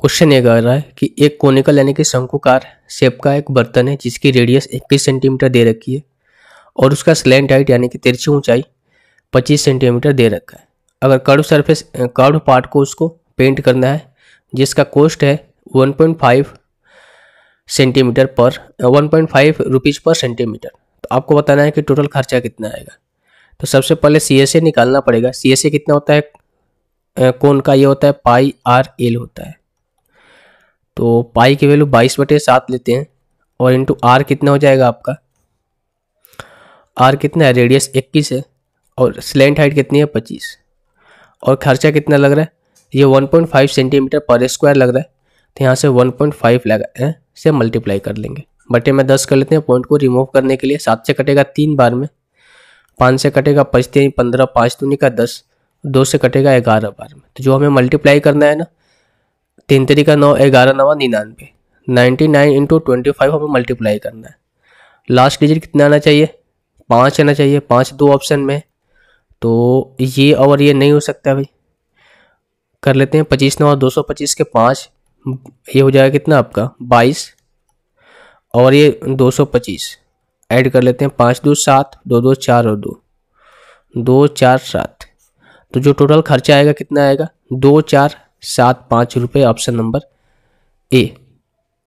question ये कह रहा है कि एक कोनिकल यानी कि शंकुकार शेप का एक बर्तन है जिसकी रेडियस 21 सेंटीमीटर दे रखी है और उसका स्लेंट हाइट यानी कि तिरछी ऊंचाई 25 सेंटीमीटर दे रखा है अगर कर्व सरफेस कर्व पार्ट को उसको पेंट करना है जिसका कॉस्ट है 1.5 सेंटीमीटर पर 1.5 पॉइंट पर सेंटीमीटर तो आपको बताना है कि टोटल खर्चा कितना आएगा तो सबसे पहले सी निकालना पड़ेगा सी कितना होता है कोन का ये होता है पाई आर एल होता है तो पाई की वैल्यू बाईस बटे सात लेते हैं और इंटू आर कितना हो जाएगा आपका आर कितना है रेडियस इक्कीस है और स्लेंट हाइट कितनी है पच्चीस और खर्चा कितना लग रहा है ये 1.5 सेंटीमीटर पर स्क्वायर लग रहा है तो यहाँ से 1.5 लगा से मल्टीप्लाई कर लेंगे बटे में दस कर लेते हैं पॉइंट को रिमूव करने के लिए सात से कटेगा तीन बार में पाँच से कटेगा पचते पंद्रह पाँच दूनी का दस दो से कटेगा ग्यारह बार में तो जो हमें मल्टीप्लाई करना है ना तीन तरी का नौ ग्यारह नवा निन्यानवे ninety nine into twenty five हमें मल्टीप्लाई करना है लास्ट डिजिट कितना आना चाहिए पाँच आना चाहिए पाँच दो ऑप्शन में तो ये और ये नहीं हो सकता भाई कर लेते हैं पच्चीस नवा दो सौ पच्चीस के पाँच ये हो जाएगा कितना आपका बाईस और ये दो सौ पच्चीस ऐड कर लेते हैं पाँच दो सात दो दो चार और दो दो चार सात तो जो टोटल खर्चा आएगा कितना आएगा दो चार सात पाँच रुपये ऑप्शन नंबर ए